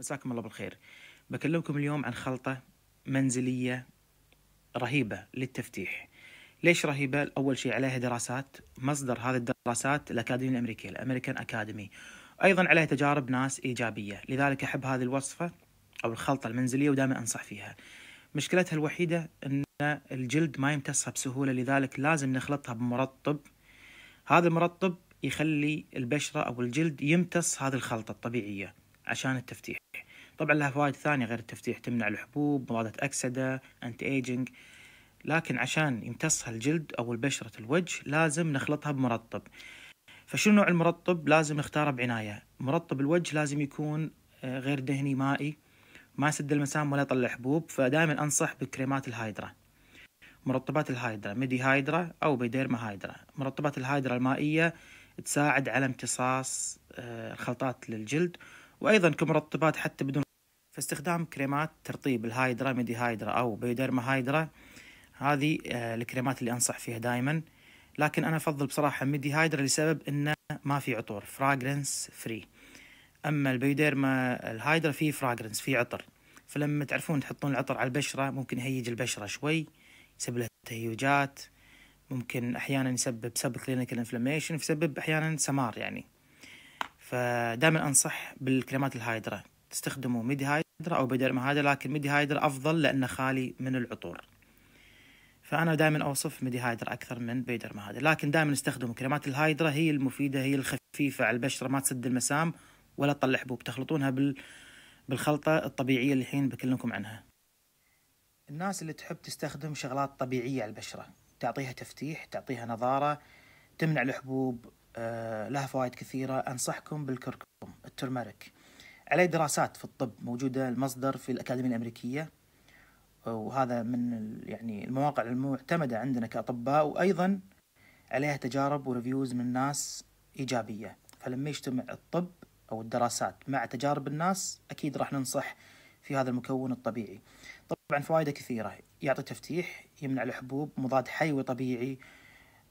مساكم الله بالخير بكلمكم اليوم عن خلطة منزلية رهيبة للتفتيح ليش رهيبة؟ أول شيء عليها دراسات مصدر هذه الدراسات الأكاديمية الأمريكية الأمريكان أكاديمي أيضا عليها تجارب ناس إيجابية لذلك أحب هذه الوصفة أو الخلطة المنزلية ودائما أنصح فيها مشكلتها الوحيدة أن الجلد ما يمتصها بسهولة لذلك لازم نخلطها بمرطب هذا المرطب يخلي البشرة أو الجلد يمتص هذه الخلطة الطبيعية عشان التفتيح طبعا لها فوائد ثانية غير التفتيح تمنع الحبوب مضادات أكسدة أنت ايجنج لكن عشان يمتصها الجلد أو البشرة الوجه لازم نخلطها بمرطب فشنو نوع المرطب لازم نختاره بعناية مرطب الوجه لازم يكون آه، غير دهني مائي ما يسد المسام ولا يطلع حبوب فدائما أنصح بكريمات الهايدرا مرطبات الهايدرا ميدي هايدرا أو بيديرما هايدرا مرطبات الهايدرا المائية تساعد على امتصاص آه، الخلطات للجلد وأيضا كمرطبات حتى بدون فاستخدام كريمات ترطيب الهايدرا ميدي هايدرا أو بيوديرما هايدرا هذه آه، الكريمات اللي أنصح فيها دائما لكن أنا أفضل بصراحة ميدي هايدرا لسبب أنه ما في عطور فراجرنس فري أما البيوديرما الهايدرا فيه فراجرنس فيه عطر فلما تعرفون تحطون العطر على البشرة ممكن يهيج البشرة شوي يسبب لها تهيجات ممكن أحيانا يسبب سبب كلينيكال انفلاميشن يسبب أحيانا سمار يعني فدائما انصح بالكريمات الهايدرا تستخدموا ميدي هايدرا او بدرما هايدرا لكن ميدي هايدرا افضل لانه خالي من العطور فانا دائما اوصف ميدي هايدرا اكثر من بيدرما هايدرا لكن دائما استخدموا كريمات الهايدرا هي المفيده هي الخفيفه على البشره ما تسد المسام ولا تطلع حبوب تخلطونها بال بالخلطة الطبيعية اللي الحين بكلمكم عنها الناس اللي تحب تستخدم شغلات طبيعية على البشرة تعطيها تفتيح تعطيها نضارة تمنع الحبوب آه، لها فوائد كثيرة أنصحكم بالكركم الترمرك عليه دراسات في الطب موجودة المصدر في الأكاديمية الأمريكية وهذا من يعني المواقع المعتمدة عندنا كأطباء وأيضا عليها تجارب وريفيوز من ناس إيجابية فلما يجتمع الطب أو الدراسات مع تجارب الناس أكيد راح ننصح في هذا المكون الطبيعي طبعا فوائده كثيرة يعطي تفتيح يمنع الحبوب مضاد حيوي طبيعي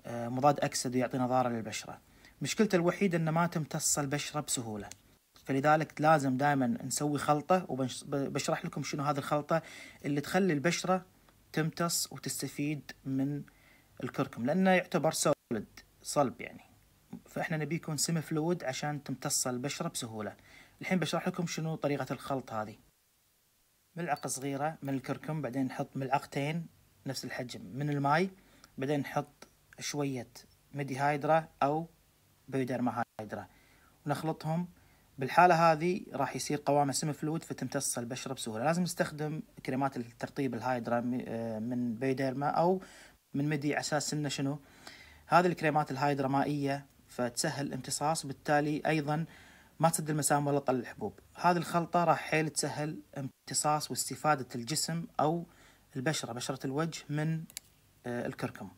آه، مضاد أكسد ويعطي نضارة للبشرة مشكلته الوحيدة أنه ما تمتص البشرة بسهولة فلذلك لازم دائما نسوي خلطة وبشرح لكم شنو هذه الخلطة اللي تخلي البشرة تمتص وتستفيد من الكركم لأنه يعتبر سولد صلب يعني فإحنا نبي يكون سيمي فلويد عشان تمتص البشرة بسهولة الحين بشرح لكم شنو طريقة الخلط هذه ملعقة صغيرة من الكركم بعدين نحط ملعقتين نفس الحجم من الماي بعدين نحط شوية ميدي هايدرا أو هايدرا ونخلطهم بالحالة هذه راح يصير قوامه سم فلويد فتمتص البشرة بسهولة لازم نستخدم كريمات الترطيب الهايدرا آه، من بيديرما أو من مدي على أساس إنه شنو هذه الكريمات الهايدرا مائية فتسهل الامتصاص وبالتالي أيضا ما تسد المسام ولا تطلع الحبوب هذه الخلطة راح حيل تسهل امتصاص واستفادة الجسم أو البشرة بشرة الوجه من آه، الكركم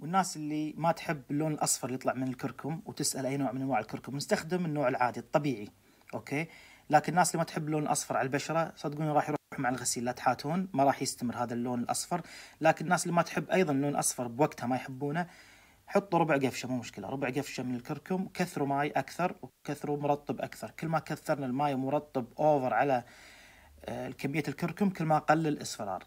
والناس اللي ما تحب اللون الاصفر اللي يطلع من الكركم وتسال اي نوع من انواع الكركم نستخدم النوع العادي الطبيعي اوكي لكن الناس اللي ما تحب اللون الاصفر على البشره صدقوني راح يروح مع الغسيل لا تحاتون ما راح يستمر هذا اللون الاصفر لكن الناس اللي ما تحب ايضا اللون الاصفر بوقتها ما يحبونه حطوا ربع قفشه مو مشكله ربع قفشه من الكركم كثروا ماي اكثر وكثروا مرطب اكثر كل ما كثرنا الماي مرطب اوفر على آه، كميه الكركم كل ما قل الاصفرار